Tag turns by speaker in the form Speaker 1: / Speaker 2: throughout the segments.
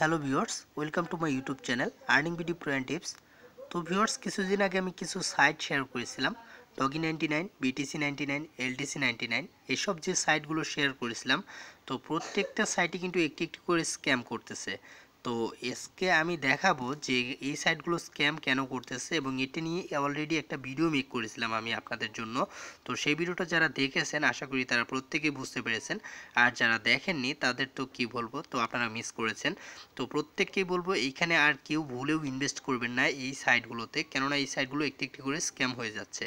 Speaker 1: hello viewers welcome to my YouTube channel earning video pro and tips তো viewers কিছুদিন আগে আমি কিছু সাইট শেয়ার করেছিলাম doggy ninety nine BTC ninety nine LTC ninety nine এসব যে সাইটগুলো শেয়ার করেছিলাম তো প্রত্যেকটা সাইটে কিন্তু একটি একটি করে স্ক্যাম করতেছে তো এসকে আমি দেখাবো যে এই সাইটগুলো স্ক্যাম কেন করতেছে এবং এটি নিয়ে অলরেডি একটা ভিডিও মেক করেছিলাম আমি আপনাদের জন্য তো সেই ভিডিওটা যারা দেখেছেন আশা করি তারা প্রত্যেকেই বুঝতে পেরেছেন আর যারা দেখেননি তাদের তো কি বলবো তো আপনারা মিস করেছেন তো প্রত্যেককেই বলবো এইখানে আর কেউ ভুলেও ইনভেস্ট করবেন না এই সাইটগুলোতে কেননা এই সাইটগুলো একটি একটি করে স্ক্যাম হয়ে যাচ্ছে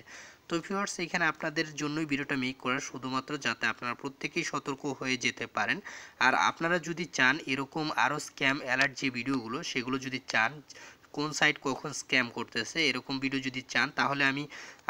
Speaker 1: তো ভিউয়ার্স এখানে আপনাদের জন্যই ভিডিওটা মেক করা শুধুমাত্র যাতে আপনারা প্রত্যেকেই সতর্ক হয়ে যেতে পারেন আর আপনারা যদি চান এরকম আরও স্ক্যাম অ্যালার্ট যে ভিডিওগুলো সেগুলো যদি চান কোন সাইট কখন স্ক্যাম করতেছে এরকম ভিডিও যদি চান তাহলে আমি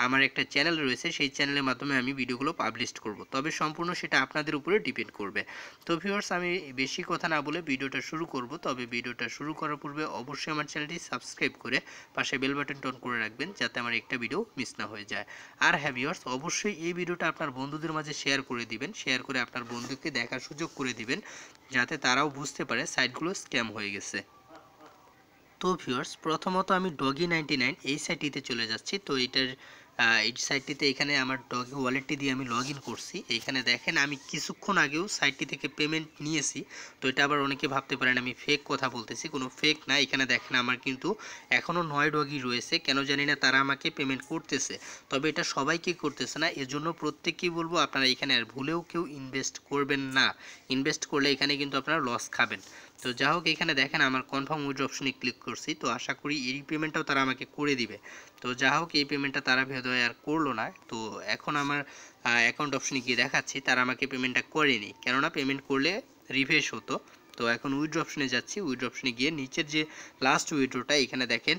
Speaker 1: আমার একটা চ্যানেল রয়েছে সেই চ্যানেলের মাধ্যমে আমি ভিডিওগুলো পাবলিশ করব তবে সম্পূর্ণ সেটা আপনাদের উপরে ডিপেন্ড করবে তো ভিউয়ার্স আমি বেশি কথা না বলে ভিডিওটা শুরু করব তবে ভিডিওটা শুরু করার পূর্বে অবশ্যই আমার চ্যানেলটি সাবস্ক্রাইব করে পাশে বেল বাটন টন করে রাখবেন যাতে আমার একটা ভিডিও মিস না হয়ে যায় আর হ্যাঁ ভিউয়ার্স অবশ্যই এই ভিডিওটা আপনার বন্ধুদের মাঝে শেয়ার করে দিবেন শেয়ার করে আপনার বন্ধুকে দেখার সুযোগ করে দিবেন যাতে তারাও বুঝতে পারে সাইটগুলো স্ক্যাম হয়ে গেছে তো ভিউয়ার্স প্রথমত আমি ডগি নাইনটি নাইন এই সাইটটিতে চলে যাচ্ছি তো এটার এই সাইটটিতে এখানে আমার ডগি ওয়ালেটটি দিয়ে আমি লগ করছি এইখানে দেখেন আমি কিছুক্ষণ আগেও সাইটটি থেকে পেমেন্ট নিয়েছি তো এটা আবার অনেকে ভাবতে পারেন আমি ফেক কথা বলতেছি কোনো ফেক না এখানে দেখেন আমার কিন্তু এখনও নয় ডগি রয়েছে কেন জানি না তারা আমাকে পেমেন্ট করতেছে তবে এটা সবাইকে করতেছে না এজন্য প্রত্যেককেই বলবো আপনারা এখানে আর ভুলেও কেউ ইনভেস্ট করবেন না ইনভেস্ট করলে এখানে কিন্তু আপনারা লস খাবেন তো যা হোক এখানে দেখেন আমার কনফার্ম উইড অপশনে ক্লিক করছি তো আশা করি এই পেমেন্টটাও তারা আমাকে করে দিবে তো যা হোক এই পেমেন্টটা তারা ভেদয় আর করলো না তো এখন আমার অ্যাকাউন্ট অপশনে গিয়ে দেখাচ্ছি তারা আমাকে পেমেন্টটা করেনি কেননা পেমেন্ট করলে রিফ্রেশ হতো তো এখন উইড অপশনে যাচ্ছি উইড অপশনে গিয়ে নিচের যে লাস্ট উইড্রোটা এখানে দেখেন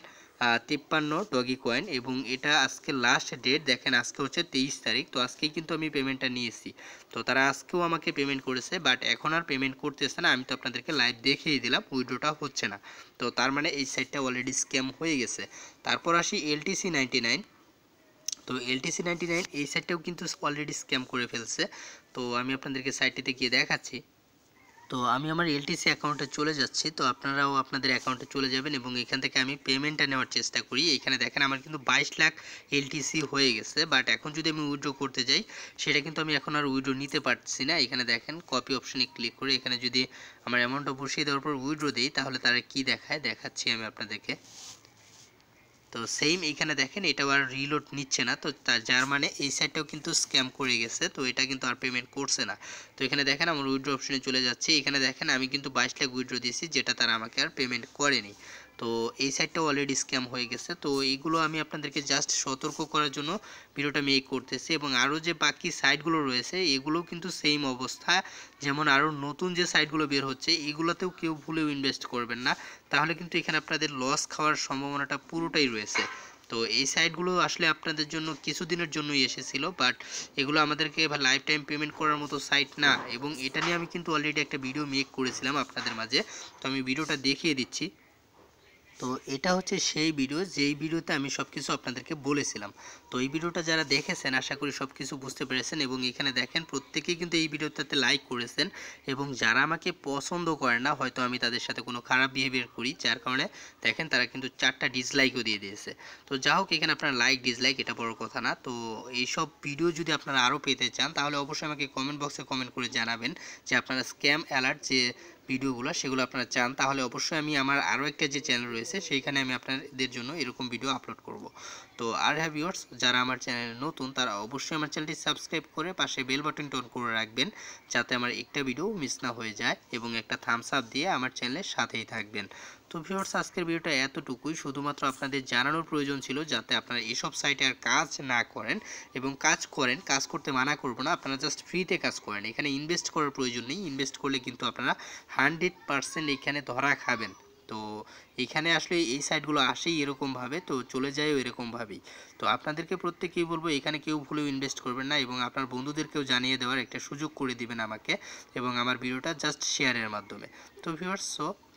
Speaker 1: তিপ্পান্ন ডগি কয়েন এবং এটা আজকে লাস্ট ডেট দেখেন আজকে হচ্ছে তেইশ তারিখ তো আজকেই কিন্তু আমি পেমেন্টটা নিয়েছি তো তারা আজকেও আমাকে পেমেন্ট করেছে বাট এখন আর পেমেন্ট করতেছে না আমি তো আপনাদেরকে লাইভ দেখিয়ে দিলাম উইড্রোটা হচ্ছে না তো তার মানে এই সাইটটা অলরেডি স্ক্যাম হয়ে গেছে তারপর আসি এলটিসি নাইনটি নাইন তো এলটিসি নাইনটি নাইন এই সাইটটাও কিন্তু অলরেডি স্ক্যাম করে ফেলছে তো আমি আপনাদেরকে সাইটটিতে গিয়ে দেখাচ্ছি তো আমি আমার এলটিসি অ্যাকাউন্টে চলে যাচ্ছি তো আপনারাও আপনাদের অ্যাকাউন্টে চলে যাবেন এবং এখান থেকে আমি পেমেন্টটা নেওয়ার চেষ্টা করি এখানে দেখেন আমার কিন্তু বাইশ লাখ এলটিসি হয়ে গেছে বাট এখন যদি আমি উইড্রো করতে যাই সেটা কিন্তু আমি এখন আর উইড্রো নিতে পারছি না এখানে দেখেন কপি অপশনে ক্লিক করে এখানে যদি আমার অ্যামাউন্টটা বসিয়ে দেওয়ার পর উইড্রো দিই তাহলে তারা কি দেখায় দেখাচ্ছি আমি আপনাদেরকে তো সেম এখানে দেখেন এটা আর রিলোড নিচ্ছে না তো তার যার মানে এই সাইডটাও কিন্তু স্ক্যাম করে গেছে তো এটা কিন্তু আর পেমেন্ট করছে না তো এখানে দেখেন আমার উইড্রো অপশনে চলে যাচ্ছে এখানে দেখেন আমি কিন্তু বাইশ লাখ উইড্রো দিয়েছি যেটা তারা আমাকে আর পেমেন্ট করেনি তো এই সাইটটাও অলরেডি স্ক্যাম হয়ে গেছে তো এইগুলো আমি আপনাদেরকে জাস্ট সতর্ক করার জন্য ভিডিওটা মেক করতেছি এবং আরও যে বাকি সাইটগুলো রয়েছে এগুলো কিন্তু সেম অবস্থা যেমন আরও নতুন যে সাইটগুলো বের হচ্ছে এগুলোতেও কেউ ভুলেও ইনভেস্ট করবেন না তাহলে কিন্তু এখানে আপনাদের লস খাওয়ার সম্ভাবনাটা পুরোটাই রয়েছে তো এই সাইটগুলো আসলে আপনাদের জন্য কিছুদিনের জন্যই এসেছিল বাট এগুলো আমাদেরকে লাইফ টাইম পেমেন্ট করার মতো সাইট না এবং এটা নিয়ে আমি কিন্তু অলরেডি একটা ভিডিও মেক করেছিলাম আপনাদের মাঝে তো আমি ভিডিওটা দেখিয়ে দিচ্ছি তো এটা হচ্ছে সেই ভিডিও যেই ভিডিওতে আমি সব কিছু আপনাদেরকে বলেছিলাম তো এই ভিডিওটা যারা দেখেছেন আশা করি সব কিছু বুঝতে পেরেছেন এবং এখানে দেখেন প্রত্যেকেই কিন্তু এই ভিডিওটাতে লাইক করেছেন এবং যারা আমাকে পছন্দ করে না হয়তো আমি তাদের সাথে কোনো খারাপ বিহেভিয়ার করি যার কারণে দেখেন তারা কিন্তু চারটা ডিসলাইকও দিয়ে দিয়েছে তো যা হোক এখানে আপনার লাইক ডিসলাইক এটা বড় কথা না তো এইসব ভিডিও যদি আপনারা আরও পেতে চান তাহলে অবশ্যই আমাকে কমেন্ট বক্সে কমেন্ট করে জানাবেন যে আপনারা স্ক্যাম অ্যালার্ট যে ভিডিওগুলো সেগুলো আপনারা চান তাহলে অবশ্যই আমি আমার আরও একটা যে চ্যানেল রয়েছে সেইখানে আমি আপনাদের জন্য এরকম ভিডিও আপলোড করব তো আর হ্যাভ ইউর্স যারা আমার চ্যানেলে নতুন তারা অবশ্যই আমার চ্যানেলটি সাবস্ক্রাইব করে পাশে বেল বাটন টন করে রাখবেন যাতে আমার একটা ভিডিও মিস না হয়ে যায় এবং একটা থামস আপ দিয়ে আমার চ্যানেলের সাথেই থাকবেন তো ভিউয়ার্স আজকের ভিডিওটা এতটুকুই শুধুমাত্র আপনাদের জানানোর প্রয়োজন ছিল যাতে আপনারা এসব সাইটে আর কাজ না করেন এবং কাজ করেন কাজ করতে মানা করব না আপনারা জাস্ট ফ্রিতে কাজ করেন এখানে ইনভেস্ট করার প্রয়োজন নেই ইনভেস্ট করলে কিন্তু আপনারা হান্ড্রেড পারসেন্ট এখানে ধরা খাবেন তো এখানে আসলে এই সাইটগুলো আসেই এরকমভাবে তো চলে যায়ও এরকমভাবেই তো আপনাদেরকে প্রত্যেকেই বলবো এখানে কেউ ভুলেও ইনভেস্ট করবেন না এবং আপনার বন্ধুদেরকেও জানিয়ে দেওয়ার একটা সুযোগ করে দিবেন আমাকে এবং আমার ভিডিওটা জাস্ট শেয়ারের মাধ্যমে তো ভিউয়ার্স সো